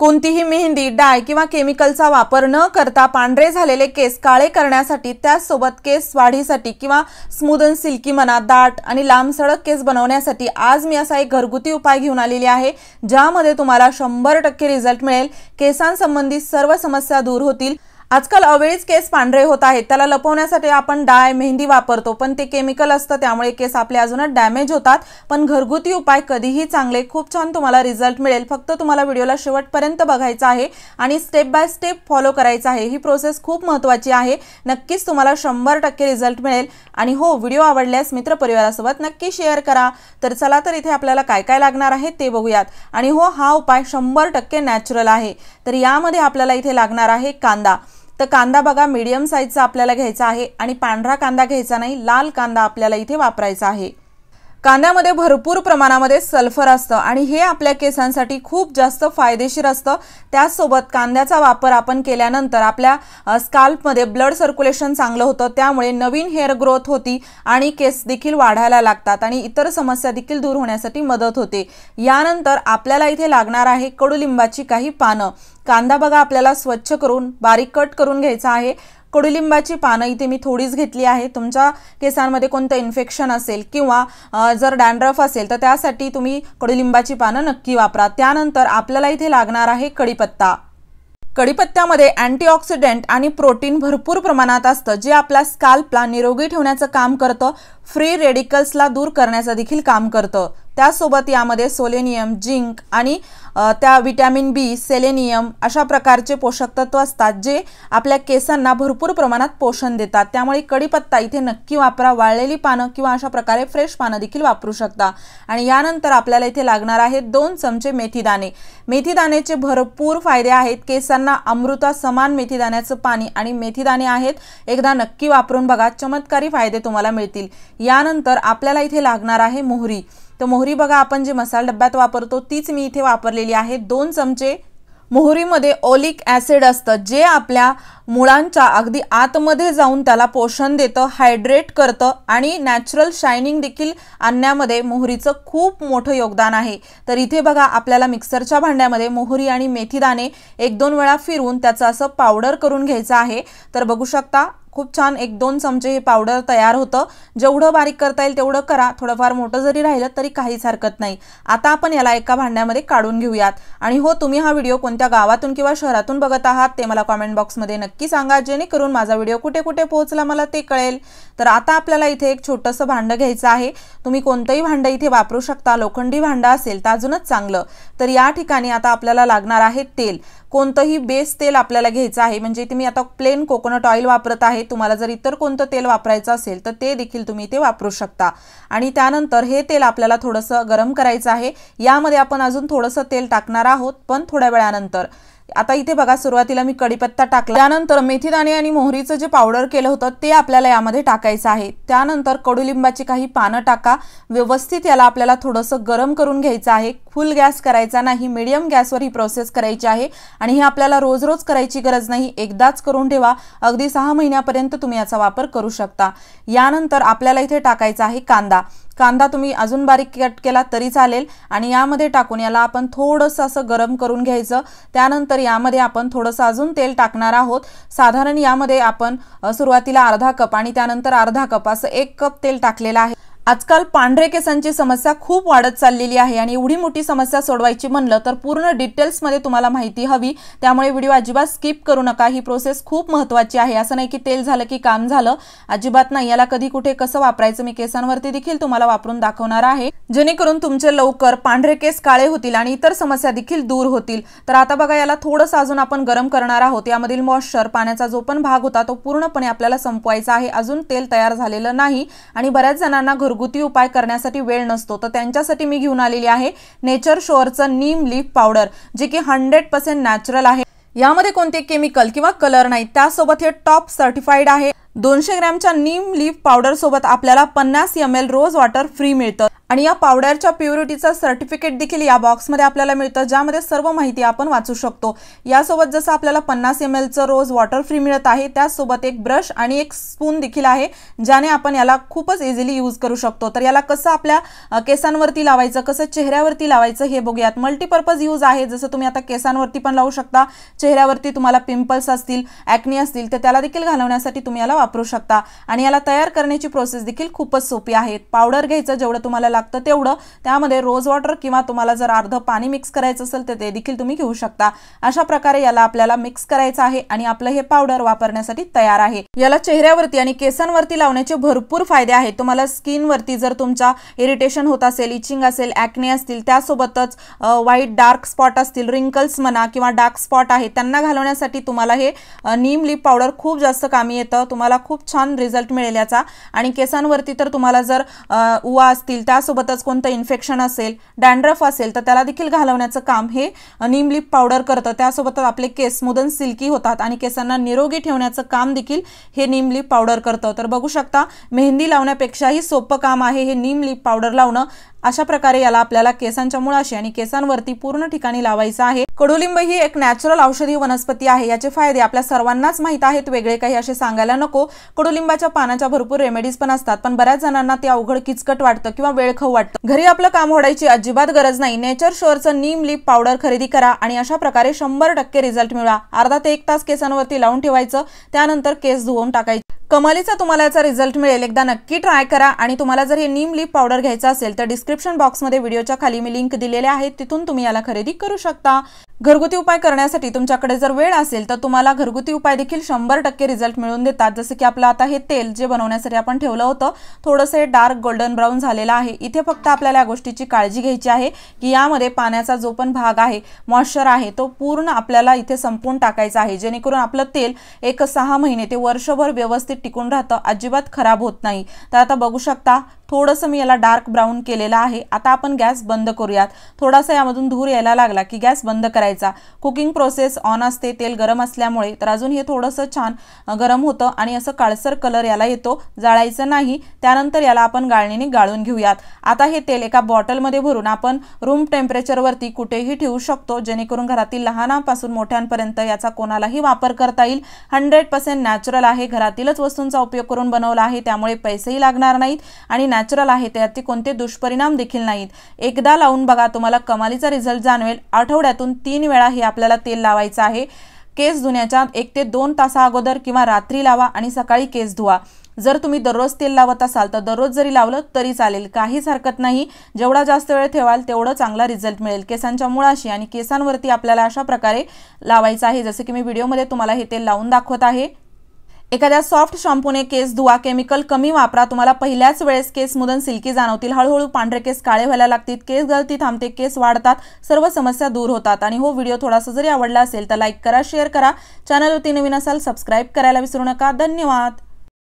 कोणतीही मेहंदी डाय किंवा केमिकलचा वापर न करता पांढरे झालेले केस काळे करण्यासाठी त्याचसोबत केस वाढीसाठी किंवा स्मूद सिल्की मना दाट आणि लांबसडक केस बनवण्यासाठी आज मी असा एक घरगुती उपाय घेऊन आलेली आहे ज्यामध्ये तुम्हाला शंभर टक्के रिझल्ट मिळेल केसांसंबंधी सर्व समस्या दूर होतील आजकाल अवेळीच केस पांढरे होत आहेत त्याला लपवण्यासाठी आपण डाय मेहंदी वापरतो पण ते केमिकल असतं त्यामुळे केस आपले अजूनच डॅमेज होतात पण घरगुती उपाय कधीही चांगले खूप छान तुम्हाला रिझल्ट मिळेल फक्त तुम्हाला व्हिडिओला शेवटपर्यंत बघायचा आहे आणि स्टेप बाय स्टेप फॉलो करायचा आहे ही प्रोसेस खूप महत्त्वाची आहे नक्कीच तुम्हाला शंभर टक्के रिझल्ट मिळेल आणि हो व्हिडिओ आवडल्यास मित्रपरिवारासोबत नक्की शेअर करा तर चला तर इथे आपल्याला काय काय लागणार आहे ते बघूयात आणि हो हा उपाय शंभर टक्के नॅचरल आहे तर यामध्ये आपल्याला इथे लागणार आहे कांदा तर कांदा बघा मीडियम साईजचा आपल्याला घ्यायचा आहे आणि पांढरा कांदा घ्यायचा नाही लाल कांदा आपल्याला इथे वापरायचा आहे कांद्यामध्ये भरपूर प्रमाणामध्ये सल्फर असतं आणि हे आपल्या केसांसाठी खूप जास्त फायदेशीर असतं त्याचसोबत कांद्याचा वापर आपण केल्यानंतर आपल्या स्काल्पमध्ये ब्लड सर्क्युलेशन चांगलं होतं त्यामुळे नवीन हेअर ग्रोथ होती आणि केस देखील वाढायला लागतात आणि इतर समस्या देखील दूर होण्यासाठी मदत होते यानंतर आपल्याला इथे लागणार आहे कडुलिंबाची काही पानं कांदा बघा आपल्याला स्वच्छ करून बारीक कट करून घ्यायचा आहे कडुलिंबाची पानं इथे मी थोडीच घेतली आहे तुमच्या केसांमध्ये कोणतं इन्फेक्शन असेल किंवा जर डॅन्ड्रफ असेल तर त्यासाठी तुम्ही कडुलिंबाची पानं नक्की वापरा त्यानंतर आपल्याला इथे लागणार आहे कढीपत्ता कढीपत्त्यामध्ये अँटीऑक्सिडेंट आणि प्रोटीन भरपूर प्रमाणात असतं जे आपल्या स्काल्पला निरोगी ठेवण्याचं काम करतं फ्री रेडिकल्सला दूर करण्याचं देखील काम करतं त्यासोबत यामध्ये सोलेनियम जिंक आणि त्या विटॅमिन बी सेलेनियम अशा प्रकारचे पोषक तत्व असतात जे आपल्या केसांना भरपूर प्रमाणात पोषण देतात त्यामुळे कडीपत्ता इथे नक्की वापरा वाळलेली पानं किंवा अशा प्रकारे फ्रेश पानं देखील वापरू शकता आणि यानंतर आपल्याला इथे लागणार आहेत दोन चमचे मेथीदाणे मेथीदाण्याचे भरपूर फायदे आहेत केसांना अमृता समान मेथीदाण्याचं पाणी आणि मेथीदाणे आहेत एकदा नक्की वापरून बघा चमत्कारी फायदे तुम्हाला मिळतील यानंतर आपल्याला इथे लागणार आहे मोहरी तर मोहरी बघा आपण जे मसाला डब्यात वापरतो तीच मी इथे वापरलेली आहे दोन चमचे मोहरीमध्ये ओलिक ॲसिड असतं जे आपल्या मुळांच्या अगदी आतमध्ये जाऊन त्याला पोषण देतं हायड्रेट करतं आणि नॅचरल शायनिंग देखील आणण्यामध्ये मोहरीचं खूप मोठं योगदान आहे तर इथे बघा आपल्याला मिक्सरच्या भांड्यामध्ये मोहरी आणि मेथीदाणे एक दोन वेळा फिरून त्याचं असं पावडर करून घ्यायचं आहे तर बघू शकता खूप छान एक दोन चमचे हे पावडर तयार होतं जेवढं बारीक करता येईल तेवढं करा थोडंफार मोठं जरी राहिलं तरी काहीच हरकत नाही आता आपण याला एका भांड्यामध्ये काढून घेऊयात आणि हो तुम्ही हा व्हिडिओ कोणत्या गावातून किंवा शहरातून बघत आहात ते मला कॉमेंट बॉक्समध्ये नक्की सांगा जेणेकरून माझा व्हिडिओ कुठे कुठे पोहोचला मला ते कळेल तर आता आपल्याला इथे एक छोटंसं भांडं घ्यायचं आहे तुम्ही कोणतंही भांडं इथे वापरू शकता लोखंडी भांडं असेल तर अजूनच चांगलं तर या ठिकाणी आता आपल्याला लागणार आहे तेल कोणतंही बेस तेल आपल्याला घ्यायचं आहे म्हणजे इथे मी आता प्लेन कोकोनट ऑइल वापरत आहे तुम्हाला जर इतर कोणतं तेल वापरायचं असेल तर ते देखील तुम्ही इथे वापरू शकता आणि त्यानंतर हे तेल आपल्याला थोडंसं गरम करायचं आहे यामध्ये आपण अजून थोडंसं तेल टाकणार आहोत पण थोड्या वेळानंतर आता इथे बघा सुरुवातीला मी कडीपत्ता टाकला त्यानंतर मेथीदाणे आणि मोहरीचं जे पावडर केलं होतं ते आपल्याला यामध्ये टाकायचं आहे त्यानंतर कडुलिंबाची काही पानं टाका व्यवस्थित याला आपल्याला थोडंसं गरम करून घ्यायचं आहे फुल गॅस करायचा नाही मिडियम गॅसवर ही प्रोसेस करायची आहे आणि ही आपल्याला रोज रोज करायची गरज नाही एकदाच करून ठेवा अगदी सहा महिन्यापर्यंत तुम्ही याचा वापर करू शकता यानंतर आपल्याला इथे टाकायचा आहे कांदा कांदा तुम्ही अजून बारीक कट केला तरी चालेल आणि यामध्ये टाकून याला आपण थोडंसं असं गरम करून घ्यायचं त्यानंतर यामध्ये आपण थोडंसं अजून तेल टाकणार आहोत साधारण यामध्ये आपण सुरुवातीला अर्धा कप आणि त्यानंतर अर्धा कप असं एक कप तेल टाकलेलं आहे आजकाल पांढरे केसांची समस्या खूप वाढत चाललेली आहे आणि एवढी मोठी समस्या सोडवायची म्हणलं तर पूर्ण डिटेल्समध्ये तुम्हाला माहिती हवी त्यामुळे व्हिडिओ अजिबात स्किप करू नका ही प्रोसेस खूप महत्त्वाची आहे असं नाही की तेल झालं की काम झालं अजिबात नाही याला कधी कुठे कसं वापरायचं मी केसांवरती देखील तुम्हाला वापरून दाखवणार आहे जेणेकरून तुमचे लवकर पांढरे केस काळे होतील आणि इतर समस्या देखील दूर होतील तर आता बघा याला थोडंसं अजून आपण गरम करणार आहोत यामधील मॉश्चर पाण्याचा जो पण भाग होता तो पूर्णपणे आपल्याला संपवायचा आहे अजून तेल तयार झालेलं नाही आणि बऱ्याच जणांना घरगुती घरगुती उपाय करण्यासाठी वेळ नसतो तर त्यांच्यासाठी मी घेऊन आलेली आहे नेचर शोअरचं नीम लीफ पावडर जे की हंड्रेड पर्सेंट नॅचरल आहे यामध्ये कोणते केमिकल किंवा कलर नाही त्यासोबत हे टॉप सर्टिफाईड आहे दोनशे ग्रॅमच्या नीम लीफ सोबत आपल्याला पन्नास M L rose water free मिळतं आणि या पावडरच्या प्युरिटीचं सर्टिफिकेट देखील या बॉक्समध्ये आपल्याला मिळतं ज्यामध्ये सर्व माहिती आपण वाचू शकतो यासोबत जसं आपल्याला पन्नास एम एलचं रोज वॉटर फ्री मिळत आहे त्यासोबत एक ब्रश आणि एक स्पून देखील आहे ज्याने आपण याला खूपच इझिली यूज करू शकतो तर याला कसं आपल्या केसांवरती लावायचं कसं चेहऱ्यावरती लावायचं हे बघूयात मल्टीपर्पज यूज आहे जसं तुम्ही आता केसांवरती पण लावू शकता चेहऱ्यावरती तुम्हाला पिंपल्स असतील ऍक्नी असतील तर त्याला देखील घालवण्यासाठी तुम्ही याला वापरू शकता आणि याला तयार करण्याची प्रोसेस देखील खूपच सोपी आहे पावडर घ्यायचं जेवढं तुम्हाला लागतं तेवढं त्यामध्ये रोज वॉटर किंवा तुम्हाला जर अर्ध पाणी मिक्स करायचं असेल तर ते देखील तुम्ही घेऊ शकता अशा प्रकारे याला आपल्याला मिक्स करायचं आहे आणि आपलं हे पावडर वापरण्यासाठी तयार आहे याला चेहऱ्यावरती आणि केसांवरती लावण्याचे भरपूर फायदे आहेत तुम्हाला स्किनवरती जर तुमच्या इरिटेशन होत असेल इचिंग असेल ऍक्ने असतील त्यासोबतच व्हाईट डार्क स्पॉट असतील रिंकल्स म्हणा किंवा डार्क स्पॉट आहे त्यांना घालवण्यासाठी तुम्हाला हे नीम लिप पावडर खूप जास्त कामी येतं तुम्हाला तुम्हाला खूप छान रिझल्ट मिळेल आणि केसांवरती तर तुम्हाला जर उवा असतील त्यासोबतच कोणतं इन्फेक्शन असेल डॅन्ड्रफ असेल तर त्याला देखील घालवण्याचं काम हे लिप पावडर करतं त्यासोबतच आपले केस मुदन सिल्की होतात आणि केसांना निरोगी ठेवण्याचं काम देखील हे निमलिप पावडर करतं तर बघू शकता मेहंदी लावण्यापेक्षाही सोपं काम आहे हे नीम लिप पावडर लावणं अशा प्रकारे याला आपल्याला केसांच्या मुळाशी आणि केसांवरती पूर्ण ठिकाणी लावायचं आहे कडुलिंब ही एक नॅचरल औषधी वनस्पती आहे याचे फायदे आपल्या सर्वांनाच माहीत आहेत वेगळे काही असे सांगायला नको कडुलिंबाच्या पानाच्या भरपूर रेमेडीज पण असतात पण बऱ्याच जणांना ते अवघड किचकट वाटतं किंवा वेळ वाटतं घरी आपलं काम होडायची अजिबात गरज नाही नेचर शोअरचं नीम लिप पावडर खरेदी करा आणि अशा प्रकारे शंभर टक्के रिझल्ट मिळवा अर्धा ते एक तास केसांवरती लावून ठेवायचं त्यानंतर केस धुवून टाकायचे कमालीचा तुम्हाला याचा रिझल्ट मिळेल एकदा नक्की ट्राय करा आणि तुम्हाला जर हे नीम लिप पावडर घ्यायचं असेल तर डिस्क डिस्क्रिप्शन बॉक्समध्ये व्हिडिओच्या खाली मी लिंक दिलेल्या आहेत तिथून तुम्ही याला खरेदी करू शकता घरगुती उपाय करण्यासाठी तुमच्याकडे जर वेळ असेल तर तुम्हाला घरगुती उपाय देखील शंभर टक्के रिझल्ट मिळून देतात जसं की आपलं आता हे तेल जे बनवण्यासाठी आपण ठेवलं होतं थोडंसं हे डार्क गोल्डन ब्राऊन झालेलं आहे इथे फक्त आपल्याला या गोष्टीची काळजी घ्यायची आहे की यामध्ये पाण्याचा जो पण भाग आहे मॉइश्चर आहे तो पूर्ण आपल्याला इथे संपून टाकायचा आहे जेणेकरून आपलं तेल एक सहा महिने ते वर्षभर व्यवस्थित टिकून राहतं अजिबात खराब होत नाही तर आता बघू शकता थोडंसं मी याला डार्क ब्राऊन केलेलं आहे आता आपण गॅस बंद करूयात थोडासा यामधून धूर यायला लागला की गॅस बंद करायचा कुकिंग प्रोसेस ऑन असते तेल गरम असल्यामुळे तर अजून हे थोडंसं छान गरम होतं आणि असं काळसर कलर याला येतो जाळायचं नाही त्यानंतर याला आपण गाळणीने गाळून घेऊयात आता हे तेल एका बॉटलमध्ये भरून आपण रूम टेम्परेचरवरती कुठेही ठेवू शकतो जेणेकरून घरातील लहानापासून मोठ्यांपर्यंत याचा कोणालाही वापर करता येईल हंड्रेड पर्सेंट नॅचरल आहे घरातीलच वस्तूंचा उपयोग करून बनवला आहे त्यामुळे पैसेही लागणार नाहीत आणि नॅचरल आहे त्यातील कोणते दुष्परिणाम परिणाम देखील नाहीत एकदा लावून बघा तुम्हाला कमालीचा रिझल्ट जाणवेल आठवड्यातून तीन वेळा हे आपल्याला तेल लावायचं आहे केस धुण्याच्या एक ते दोन तासा अगोदर किंवा रात्री लावा आणि सकाळी केस धुवा जर तुम्ही दररोज तेल लावत असाल तर दररोज जरी लावलं तरी चालेल काहीच हरकत नाही जेवढा जास्त वेळ ठेवाल तेवढं चांगला रिझल्ट मिळेल केसांच्या मुळाशी आणि केसांवरती आपल्याला अशा प्रकारे लावायचं आहे जसं की मी व्हिडिओमध्ये तुम्हाला हे तेल लावून दाखवत आहे एखाद्या सॉफ्ट शॅम्पूने केस धुवा केमिकल कमी वापरा तुम्हाला पहिल्याच वेळेस केस मुदन सिल्की जाणवतील हळूहळू पांढरे केस काळे व्हायला लागतील केस गळती थांबते केस वाढतात सर्व समस्या दूर होतात आणि हो व्हिडिओ थोडासा जरी आवडला असेल तर लाईक करा शेअर करा चॅनलवरती नवीन असाल सबस्क्राईब करायला विसरू नका धन्यवाद